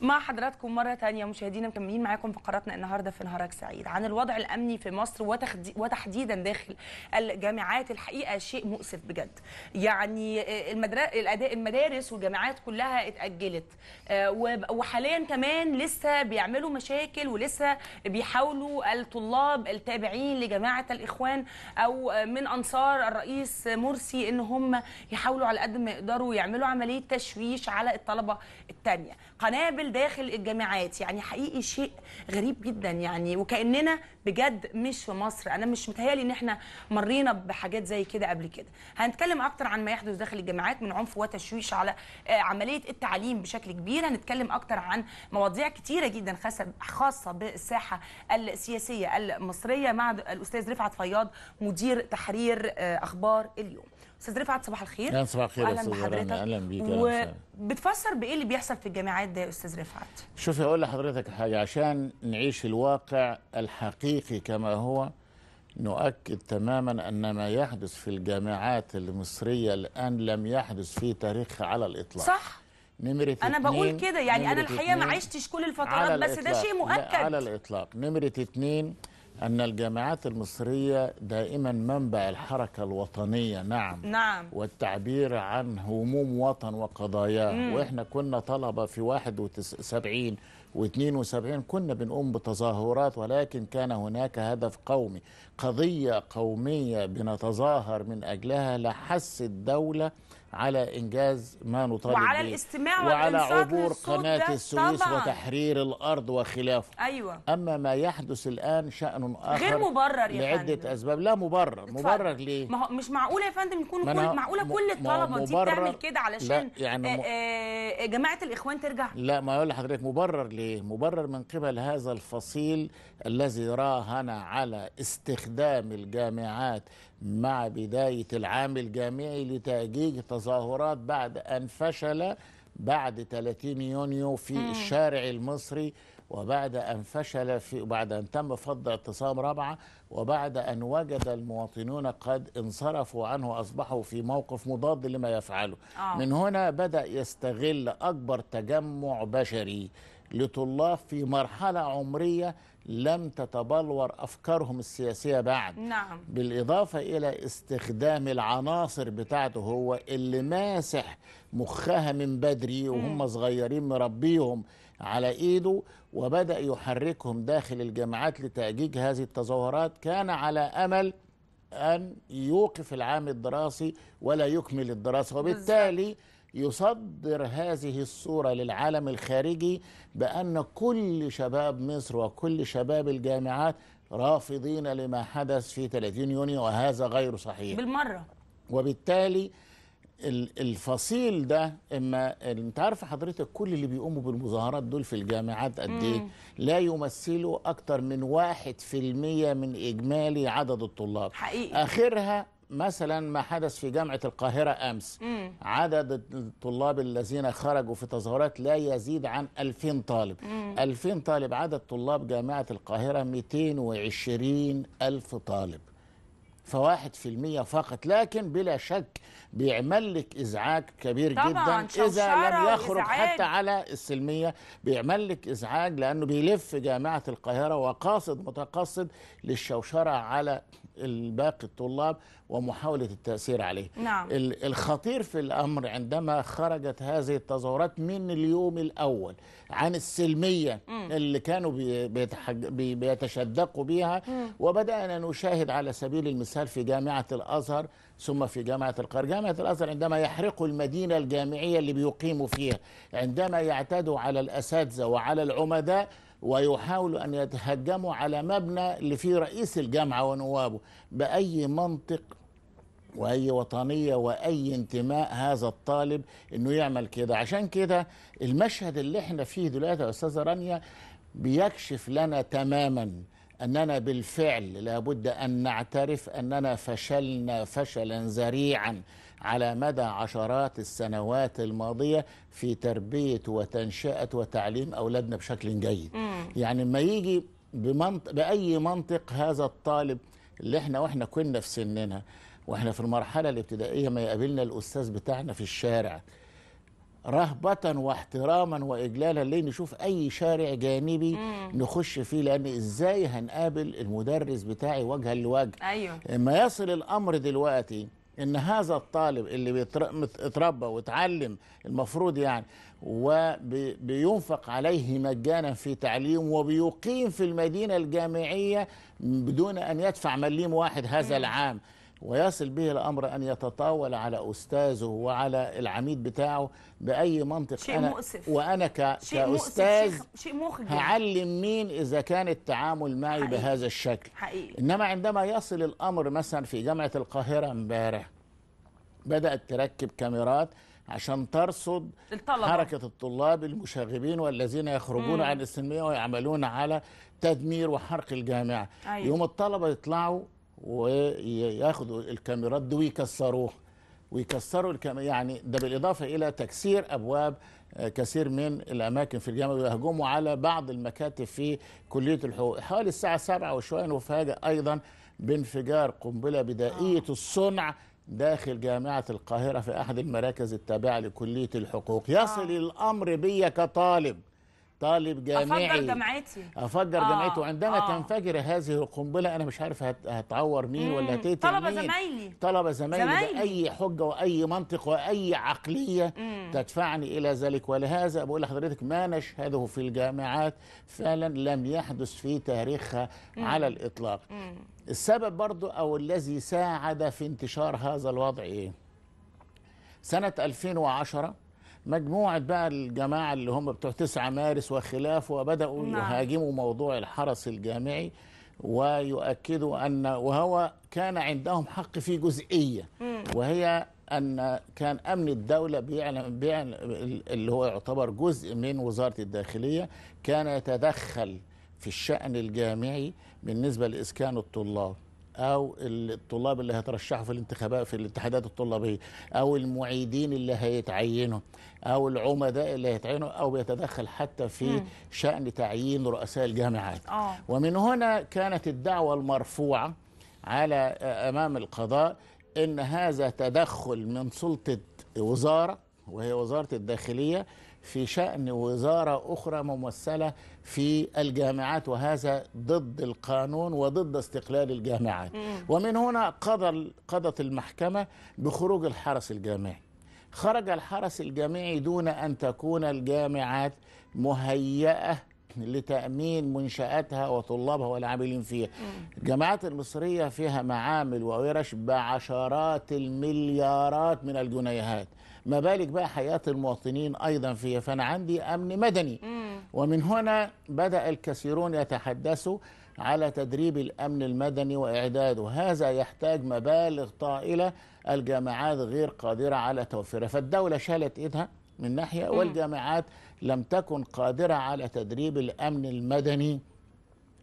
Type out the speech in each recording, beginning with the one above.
مع حضراتكم مرة ثانيه مشاهدينا مكملين معاكم فقراتنا النهاردة في نهارك سعيد عن الوضع الأمني في مصر وتحديدا داخل الجامعات الحقيقة شيء مؤسف بجد يعني آه، الاداء المدارس والجامعات كلها اتأجلت آه، وحاليا كمان لسه بيعملوا مشاكل ولسه بيحاولوا الطلاب التابعين لجماعة الإخوان أو من أنصار الرئيس مرسي إن هم يحاولوا على قد ما يقدروا يعملوا عملية تشويش على الطلبة الثانيه قنابل داخل الجامعات يعني حقيقي شيء غريب جدا يعني وكاننا بجد مش في مصر انا مش متهيالي ان احنا مرينا بحاجات زي كده قبل كده هنتكلم اكتر عن ما يحدث داخل الجامعات من عنف وتشويش على آه، عمليه التعليم بشكل كبير هنتكلم اكتر عن مواضيع كتيره جدا خاصه بالساحه السياسيه المصريه مع الاستاذ رفعت فياض مدير تحرير آه، اخبار اليوم استاذ رفعت صباح الخير اهلا صباح الخير اهلا بحضرتك اهلا بيك وبتفسر بايه اللي بيحصل في الجامعات ده يا استاذ رفعت شوفي اقول لحضرتك حاجه عشان نعيش الواقع الحقيقي كما هو نؤكد تماما ان ما يحدث في الجامعات المصريه الان لم يحدث في تاريخها على الاطلاق صح نمرة انا بقول كده يعني انا الحقيقه ما عشتش كل الفترات بس ده شيء مؤكد على الاطلاق نمره اتنين أن الجامعات المصرية دائما منبع الحركة الوطنية نعم نعم والتعبير عن هموم وطن وقضاياه مم. وإحنا كنا طلبة في 71 و72 كنا بنقوم بتظاهرات ولكن كان هناك هدف قومي قضية قومية بنتظاهر من أجلها لحس الدولة على انجاز ما نطالب وعلى بيه. الاستماع وعلى عبور قناه السويس طبعاً. وتحرير الارض وخلافه أيوة. اما ما يحدث الان شان اخر غير مبرر يا لعده فندم. اسباب لا مبرر اتفضل. مبرر ليه ما هو مش معقوله يا فندم يكون كل معقوله كل الطلبه دي بتعمل كده علشان يعني آه، م... آه، جماعه الاخوان ترجع لا ما اقول لحضرتك مبرر ليه مبرر من قبل هذا الفصيل الذي راهن على استخدام الجامعات مع بداية العام الجامعي لتأجيج تظاهرات بعد أن فشل بعد 30 يونيو في مم. الشارع المصري وبعد أن فشل في بعد أن تم فض اعتصام رابعة وبعد أن وجد المواطنون قد انصرفوا عنه وأصبحوا في موقف مضاد لما يفعله آه. من هنا بدأ يستغل أكبر تجمع بشري لطلاب في مرحلة عمرية لم تتبلور أفكارهم السياسية بعد نعم. بالإضافة إلى استخدام العناصر بتاعته هو اللي ماسح مخها من بدري وهم صغيرين مربيهم على إيده وبدأ يحركهم داخل الجامعات لتأجيج هذه التظاهرات كان على أمل أن يوقف العام الدراسي ولا يكمل الدراسة وبالتالي بالزبط. يصدر هذه الصورة للعالم الخارجي بأن كل شباب مصر وكل شباب الجامعات رافضين لما حدث في 30 يونيو وهذا غير صحيح بالمرة وبالتالي الفصيل ده اما انت عارف حضرتك كل اللي بيقوموا بالمظاهرات دول في الجامعات قد ايه لا يمثلوا اكتر من واحد في المية من اجمالي عدد الطلاب حقيقي اخرها مثلا ما حدث في جامعة القاهرة أمس مم. عدد الطلاب الذين خرجوا في تظاهرات لا يزيد عن 2000 طالب 2000 طالب عدد طلاب جامعة القاهرة 220 ألف طالب فواحد في المية فقط لكن بلا شك بيعمل لك إزعاج كبير طبعاً جدا إذا لم يخرج وإزعاج. حتى على السلمية بيعمل لك إزعاج لأنه بيلف جامعة القاهرة وقاصد متقصد للشوشرة على الباقي الطلاب ومحاولة التأثير عليه نعم. الخطير في الأمر عندما خرجت هذه التظاهرات من اليوم الأول عن السلمية م. اللي كانوا بيتحج... بيتشدقوا بها م. وبدأنا نشاهد على سبيل المثال في جامعة الأزهر ثم في جامعة القاهرة جامعة الأزهر عندما يحرقوا المدينة الجامعية اللي بيقيموا فيها عندما يعتدوا على الأساتذة وعلى العمداء ويحاولوا أن يتهجموا على مبنى اللي فيه رئيس الجامعة ونوابه بأي منطق واي وطنيه واي انتماء هذا الطالب انه يعمل كده عشان كده المشهد اللي احنا فيه دلوقتي يا استاذه رانيا بيكشف لنا تماما اننا بالفعل لابد ان نعترف اننا فشلنا فشلا ذريعا على مدى عشرات السنوات الماضية في تربية وتنشئة وتعليم أولادنا بشكل جيد مم. يعني ما يجي بمنطق بأي منطق هذا الطالب اللي احنا واحنا كنا في سننا واحنا في المرحلة الابتدائية ما يقابلنا الأستاذ بتاعنا في الشارع رهبة واحتراما وإجلالا ليه نشوف أي شارع جانبي مم. نخش فيه لأن إزاي هنقابل المدرس بتاعي وجها لوجه أيوه. ما يصل الأمر دلوقتي ان هذا الطالب اللي بيتربى وتعلم المفروض يعني وبينفق عليه مجانا في تعليم وبيقيم في المدينه الجامعيه بدون ان يدفع مليم واحد هذا العام ويصل به الامر ان يتطاول على استاذه وعلى العميد بتاعه باي منطق شيء انا مؤسف. وانا ك... شيء كاستاذ مؤسف. شيء مخجل هعلم مين اذا كان التعامل معي حقيقي. بهذا الشكل حقيقي. انما عندما يصل الامر مثلا في جامعه القاهره امبارح بدات تركب كاميرات عشان ترصد الطلبة. حركة الطلاب المشاغبين والذين يخرجون مم. عن السلمية ويعملون على تدمير وحرق الجامعة أيوة. يوم الطلبة يطلعوا وياخدوا الكاميرات دي ويكسروها ويكسروا الكام... يعني ده بالاضافه الى تكسير ابواب آه، كثير من الاماكن في الجامعه ويهجموا على بعض المكاتب في كليه الحقوق حوالي الساعه 7 وشويه وفاجئ ايضا بانفجار قنبله بدائيه آه. الصنع داخل جامعة القاهرة في أحد المراكز التابعة لكلية الحقوق يصل آه. الأمر بي كطالب طالب جامعي افجر جامعتي افجر آه جامعتي وعندما آه تنفجر هذه القنبله انا مش عارف هتعور مين ولا هتقتل مين طلبه زمايلي طلبه زمايلي باي حجه واي منطق واي عقليه مم. تدفعني الى ذلك ولهذا بقول لحضرتك ما نشهده في الجامعات فعلا لم يحدث في تاريخها مم. على الاطلاق مم. السبب برضو او الذي ساعد في انتشار هذا الوضع ايه سنه 2010 مجموعة بقى الجماعة اللي هم بتوع 9 مارس وخلافه وبدأوا نعم. يهاجموا موضوع الحرس الجامعي ويؤكدوا أن وهو كان عندهم حق في جزئية مم. وهي أن كان أمن الدولة بيعلم, بيعلم اللي هو يعتبر جزء من وزارة الداخلية كان يتدخل في الشأن الجامعي بالنسبة لإسكان الطلاب او الطلاب اللي هيترشحوا في الانتخابات في الاتحادات الطلابيه او المعيدين اللي هيتعينوا او العمداء اللي هيتعينوا او بيتدخل حتى في م. شان تعيين رؤساء الجامعات آه. ومن هنا كانت الدعوه المرفوعه على آه، امام القضاء ان هذا تدخل من سلطه وزاره وهي وزاره الداخليه في شأن وزارة أخرى ممثلة في الجامعات وهذا ضد القانون وضد استقلال الجامعات ومن هنا قضى قضت المحكمة بخروج الحرس الجامعي خرج الحرس الجامعي دون أن تكون الجامعات مهيئة لتأمين منشآتها وطلابها والعاملين فيها الجامعات المصرية فيها معامل وورش بعشرات المليارات من الجنيهات ما بالك بقى حياة المواطنين أيضا فيها إيه؟ فأنا عندي أمن مدني مم. ومن هنا بدأ الكثيرون يتحدثوا على تدريب الأمن المدني وإعداده هذا يحتاج مبالغ طائلة الجامعات غير قادرة على توفيرها فالدولة شالت إيدها من ناحية والجامعات لم تكن قادرة على تدريب الأمن المدني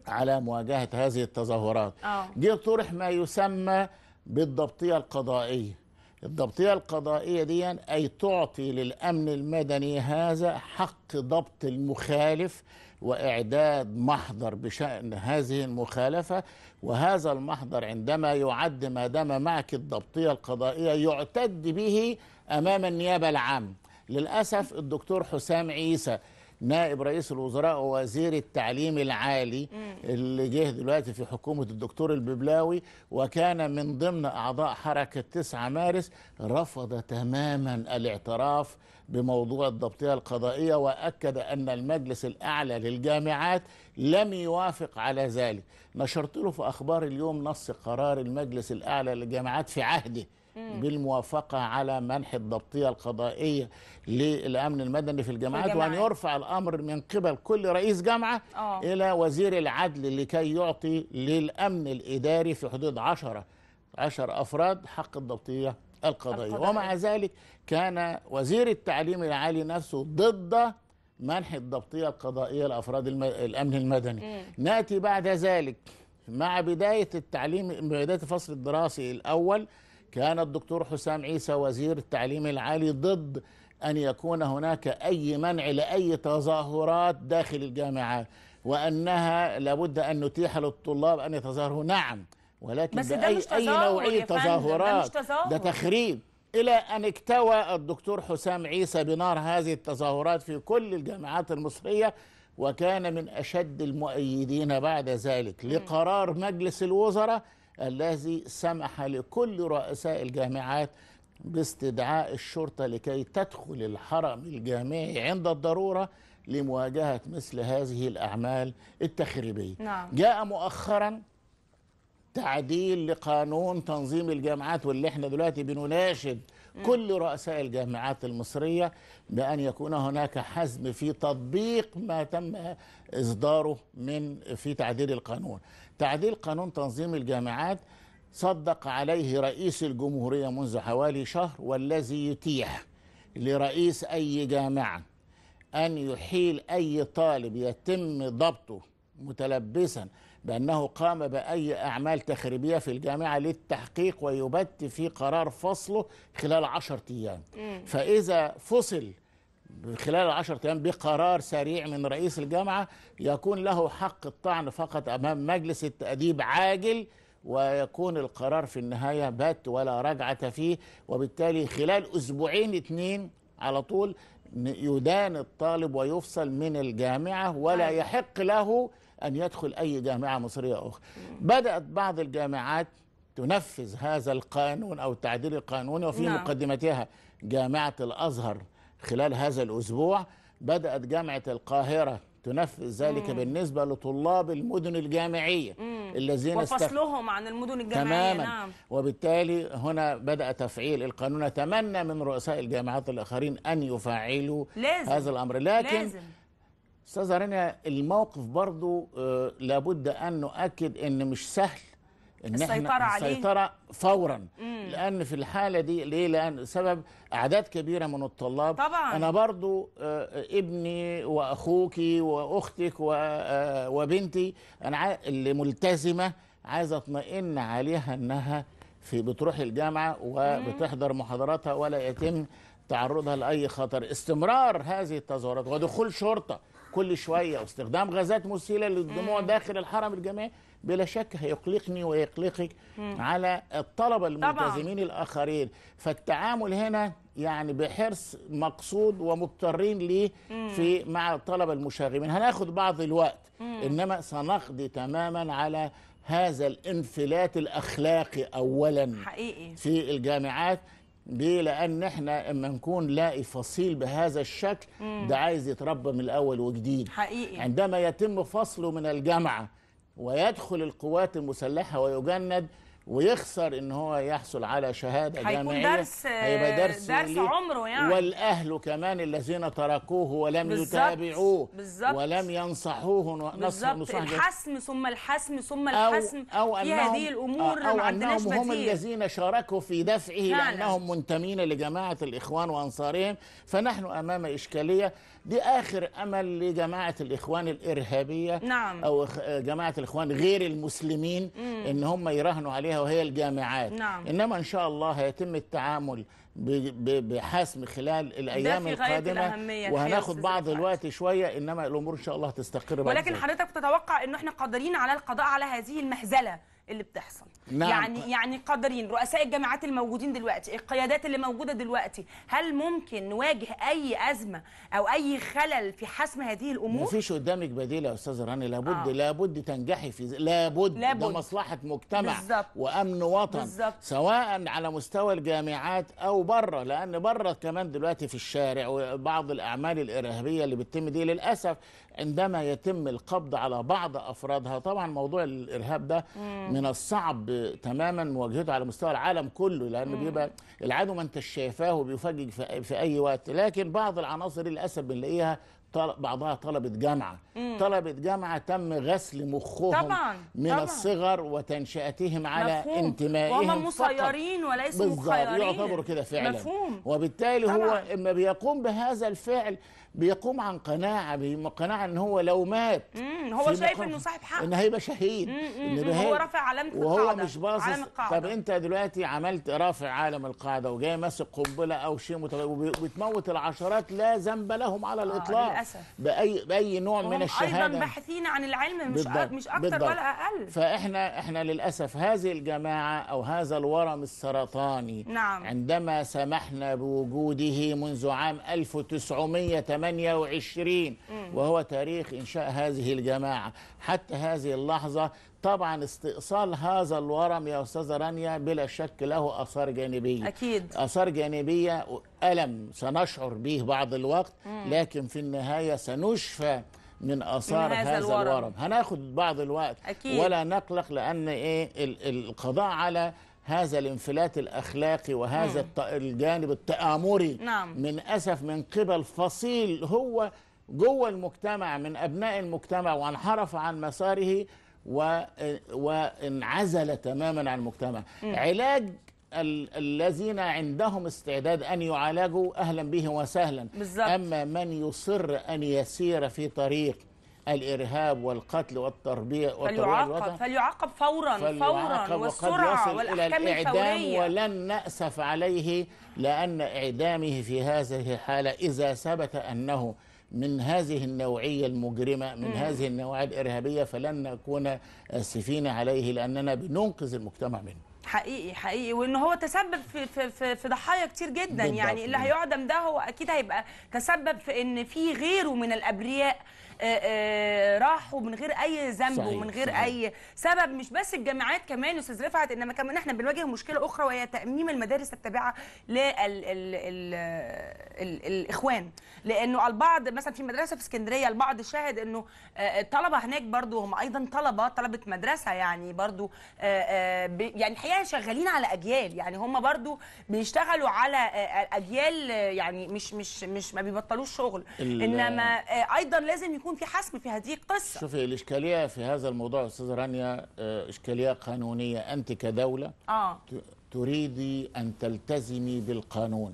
على مواجهة هذه التظاهرات آه. جه طرح ما يسمى بالضبطية القضائية الضبطيه القضائيه دي يعني اي تعطي للامن المدني هذا حق ضبط المخالف واعداد محضر بشان هذه المخالفه وهذا المحضر عندما يعد ما دام معك الضبطيه القضائيه يعتد به امام النيابه العامه للاسف الدكتور حسام عيسى نائب رئيس الوزراء ووزير التعليم العالي اللي جه دلوقتي في حكومة الدكتور الببلاوي وكان من ضمن أعضاء حركة 9 مارس رفض تماما الاعتراف بموضوع الضبطية القضائية وأكد أن المجلس الأعلى للجامعات لم يوافق على ذلك نشرت له في أخبار اليوم نص قرار المجلس الأعلى للجامعات في عهده بالموافقه على منح الضبطيه القضائيه للامن المدني في الجامعات وان يرفع الامر من قبل كل رئيس جامعه أوه. الى وزير العدل لكي يعطي للامن الاداري في حدود 10 10 افراد حق الضبطيه القضائيه القضائي. ومع ذلك كان وزير التعليم العالي نفسه ضد منح الضبطيه القضائيه لافراد الم... الامن المدني م. ناتي بعد ذلك مع بدايه التعليم بدايه الفصل الدراسي الاول كان الدكتور حسام عيسى وزير التعليم العالي ضد أن يكون هناك أي منع لأي تظاهرات داخل الجامعات وأنها لابد أن نتيح للطلاب أن يتظاهروا نعم ولكن بس ده أي, مش أي نوعية تظاهرات ده, ده تخريب إلى أن اكتوى الدكتور حسام عيسى بنار هذه التظاهرات في كل الجامعات المصرية وكان من أشد المؤيدين بعد ذلك لقرار مجلس الوزراء الذي سمح لكل رؤساء الجامعات باستدعاء الشرطه لكي تدخل الحرم الجامعي عند الضروره لمواجهه مثل هذه الاعمال التخريبيه. نعم. جاء مؤخرا تعديل لقانون تنظيم الجامعات واللي احنا دلوقتي بنناشد كل رؤساء الجامعات المصرية بأن يكون هناك حزم في تطبيق ما تم إصداره من في تعديل القانون تعديل قانون تنظيم الجامعات صدق عليه رئيس الجمهورية منذ حوالي شهر والذي يتيح لرئيس أي جامعة أن يحيل أي طالب يتم ضبطه متلبسا بأنه قام بأي أعمال تخريبية في الجامعة للتحقيق ويبت في قرار فصله خلال عشرة أيام فإذا فصل خلال العشر أيام بقرار سريع من رئيس الجامعة يكون له حق الطعن فقط أمام مجلس التأديب عاجل ويكون القرار في النهاية بات ولا رجعة فيه وبالتالي خلال أسبوعين اتنين على طول يدان الطالب ويفصل من الجامعة ولا أيوة. يحق له أن يدخل أي جامعة مصرية أخرى بدأت بعض الجامعات تنفذ هذا القانون أو التعديل القانوني وفي نعم. مقدمتها جامعة الأزهر خلال هذا الأسبوع بدأت جامعة القاهرة تنفذ ذلك مم. بالنسبة لطلاب المدن الجامعية مم. الذين وفصلهم استخ... عن المدن الجامعية تماما نعم. وبالتالي هنا بدأ تفعيل القانون أتمنى من رؤساء الجامعات الآخرين أن يفعلوا لازم. هذا الأمر لكن لازم. استاذه الموقف برضو آه، لابد ان نؤكد ان مش سهل ان السيطرة احنا السيطرة عليه. فورا مم. لان في الحالة دي ليه لان سبب اعداد كبيرة من الطلاب طبعا. انا برضو آه، ابني واخوك واختك آه، وبنتي انا اللي ملتزمة عايزة اطمئن عليها انها في بتروح الجامعة وبتحضر محاضراتها ولا يتم تعرضها لأي خطر استمرار هذه التظاهرات ودخول شرطة كل شويه واستخدام غازات مسيله للدموع مم. داخل الحرم الجامعي بلا شك هيقلقني ويقلقك مم. على الطلبه الملتزمين الاخرين فالتعامل هنا يعني بحرص مقصود ومضطرين ليه في مع الطلبه المشاغبين هناخد بعض الوقت مم. انما سنقضي تماما على هذا الانفلات الاخلاقي اولا حقيقي. في الجامعات ليه لان احنا اما نكون لاقي فصيل بهذا الشكل ده عايز يتربى من الاول وجديد حقيقي. عندما يتم فصله من الجامعه ويدخل القوات المسلحه ويجند ويخسر ان هو يحصل على شهاده جامعيه درس هيبقى درس درس عمره يعني والاهل كمان الذين تركوه ولم بالزبط يتابعوه بالزبط ولم ينصحوه نصح الحسم ثم الحسم ثم الحسم أو, أو في هذه الامور أو ما انهم هم الذين شاركوا في دفعه لانهم منتمين لجماعه الاخوان وانصارهم فنحن امام اشكاليه دي اخر امل لجماعه الاخوان الارهابيه نعم. او جماعه الاخوان غير المسلمين مم. ان هم يراهنوا عليها عليها وهي الجامعات نعم. انما ان شاء الله هيتم التعامل بحسم خلال الايام في غاية القادمه الأهمية وهناخد بعض الوقت شويه انما الامور ان شاء الله هتستقر ولكن حضرتك تتوقع ان احنا قادرين على القضاء على هذه المهزله اللي بتحصل نعم. يعني يعني قادرين رؤساء الجامعات الموجودين دلوقتي القيادات اللي موجوده دلوقتي هل ممكن نواجه اي ازمه او اي خلل في حسم هذه الامور مفيش قدامك بديل يا استاذه راني لابد آه. لابد تنجحي في لابد, لابد. ده مصلحه مجتمع بالزبط. وامن وطن بالزبط. سواء على مستوى الجامعات او بره لان بره كمان دلوقتي في الشارع وبعض الاعمال الارهابيه اللي بتتم دي للاسف عندما يتم القبض على بعض افرادها طبعا موضوع الارهاب ده مم. من الصعب تماما مواجهته على مستوى العالم كله لأنه بيبقى العدو ما انتش شايفاه وبيفجج في أي وقت لكن بعض العناصر للأسف بنلاقيها بعضها طلبة جامعة مم. طلبة جامعة تم غسل مخهم طبعا. من طبعا. الصغر وتنشئتهم على مفهوم. انتمائهم وهم مسيرين وليسوا مخيرين يعتبروا كده فعلا مفهوم. وبالتالي طبعا. هو إما بيقوم بهذا الفعل بيقوم عن قناعه قناعه ان هو لو مات مم. هو شايف انه صاحب حق ان هيبقى شهيد ان هو رافع علامه القاعده وهو مش باصص طب انت دلوقتي عملت رافع عالم القاعده وجاي ماسك قنبله او شيء وبتموت العشرات لا ذنب لهم على آه، الاطلاق آه للأسف. باي باي نوع من الشهاده ايضا باحثين عن العلم مش بالضبط. مش اكتر بالضبط. ولا اقل فاحنا احنا للاسف هذه الجماعه او هذا الورم السرطاني نعم. عندما سمحنا بوجوده منذ عام 1980 28 وهو تاريخ إنشاء هذه الجماعة حتى هذه اللحظة طبعا استئصال هذا الورم يا أستاذة رانيا بلا شك له أثار جانبية أكيد أثار جانبية ألم سنشعر به بعض الوقت لكن في النهاية سنشفى من اثار من هذا, هذا الورم. الورم هناخد بعض الوقت أكيد. ولا نقلق لان ايه القضاء على هذا الانفلات الاخلاقي وهذا مم. الجانب التآمري نعم. من اسف من قبل فصيل هو جوه المجتمع من ابناء المجتمع وانحرف عن مساره و... وانعزل تماما عن المجتمع مم. علاج ال... الذين عندهم استعداد ان يعالجوا اهلا به وسهلا بالزبط. اما من يصر ان يسير في طريق الارهاب والقتل والتربيه فليعاقب فليعاقب فورا فورا والسرعه والاحكام الاعدام الفورية. ولن ناسف عليه لان اعدامه في هذه الحاله اذا ثبت انه من هذه النوعية المجرمة من م. هذه النوعية الإرهابية فلن نكون آسفين عليه لأننا بننقذ المجتمع منه حقيقي حقيقي وان هو تسبب في في في ضحايا كتير جدا بالضبط. يعني اللي هيعدم ده هو اكيد هيبقى تسبب في ان في غيره من الابرياء آه، آه، راحوا من غير اي ذنب ومن غير صحيح. اي سبب مش بس الجامعات كمان استاذ رفعت انما كمان احنا بنواجه مشكله اخرى وهي تاميم المدارس التابعه للاخوان لانه البعض مثلا في مدرسه في اسكندريه البعض شاهد انه آه، الطلبه هناك برضو هم ايضا طلبه طلبه مدرسه يعني برضو يعني الحقيقه شغالين على اجيال يعني هم برضو بيشتغلوا على اجيال يعني مش مش مش ما بيبطلوش شغل انما ايضا لازم يكون يكون في حسم في هذه القصه شوفي الاشكاليه في هذا الموضوع استاذه رانيا آه، اشكاليه قانونيه انت كدوله آه. تريدي ان تلتزمي بالقانون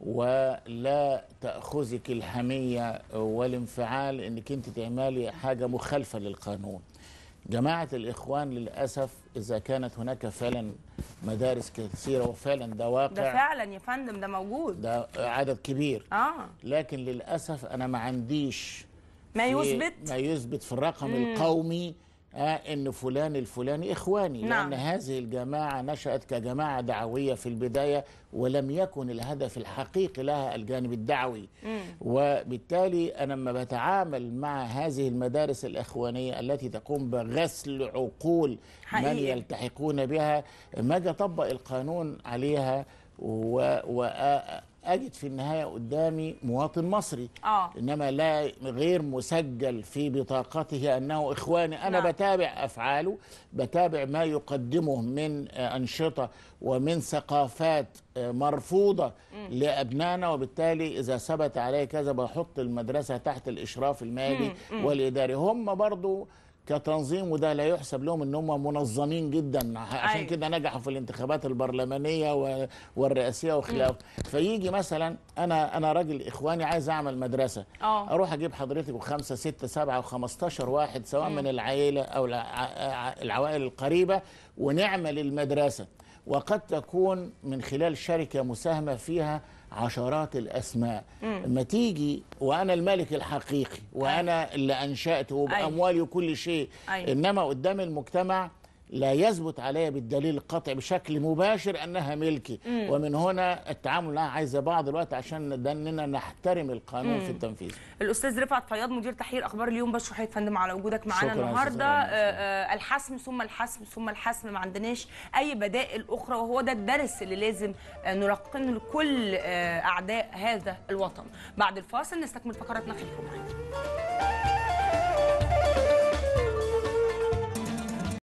ولا تاخذك الحميه والانفعال انك انت تعملي حاجه مخالفه للقانون جماعة الإخوان للأسف إذا كانت هناك فعلا مدارس كثيرة وفعلا ده واقع ده فعلا يا فندم ده موجود ده عدد كبير آه. لكن للأسف أنا ما عنديش ما يثبت ما يثبت في الرقم مم. القومي آه، ان فلان الفلاني اخواني نعم. لان هذه الجماعه نشات كجماعه دعويه في البدايه ولم يكن الهدف الحقيقي لها الجانب الدعوي مم. وبالتالي انا لما بتعامل مع هذه المدارس الاخوانيه التي تقوم بغسل عقول حقيقي. من يلتحقون بها ما اجي اطبق القانون عليها و... و... اجد في النهايه قدامي مواطن مصري آه. انما لا غير مسجل في بطاقته انه اخواني انا نعم. بتابع افعاله بتابع ما يقدمه من انشطه ومن ثقافات آه، مرفوضه لابنائنا وبالتالي اذا ثبت عليه كذا بحط المدرسه تحت الاشراف المالي والاداري هم برضو كتنظيم وده لا يحسب لهم ان هم منظمين جدا عشان أيوه. كده نجحوا في الانتخابات البرلمانيه والرئاسيه وخلافه فيجي مثلا انا انا راجل اخواني عايز اعمل مدرسه أوه. اروح اجيب حضرتك وخمسه سته سبعه و15 واحد سواء مم. من العائله او العوائل القريبه ونعمل المدرسه وقد تكون من خلال شركه مساهمه فيها عشرات الأسماء ما تيجي وأنا الملك الحقيقي وأنا أي. اللي أنشأته وبأموالي وكل شيء أي. إنما قدام المجتمع لا يثبت عليا بالدليل القاطع بشكل مباشر انها ملكي مم. ومن هنا التعامل معها عايزه بعض الوقت عشان اننا نحترم القانون مم. في التنفيذ الاستاذ رفعت فياض مدير تحرير اخبار اليوم بشرح يا فندم على وجودك معانا النهارده آه، آه، الحسم ثم الحسم ثم الحسم ما عندناش اي بدائل اخرى وهو ده الدرس اللي لازم آه، نلقنه لكل اعداء هذا الوطن بعد الفاصل نستكمل فقراتنا خليكم معانا